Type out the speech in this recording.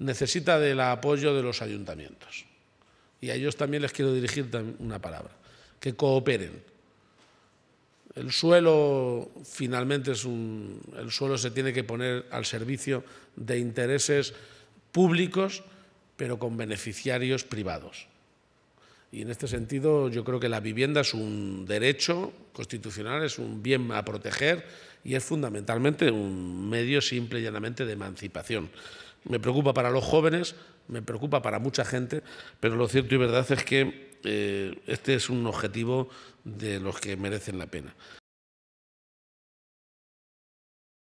necesita del apoyo de los ayuntamientos. Y a ellos también les quiero dirigir una palabra, que cooperen. El suelo finalmente es un, el suelo se tiene que poner al servicio de intereses públicos, pero con beneficiarios privados. Y en este sentido yo creo que la vivienda es un derecho constitucional, es un bien a proteger y es fundamentalmente un medio simple y llanamente de emancipación. Me preocupa para los jóvenes, me preocupa para mucha gente, pero lo cierto y verdad es que eh, este es un objetivo de los que merecen la pena.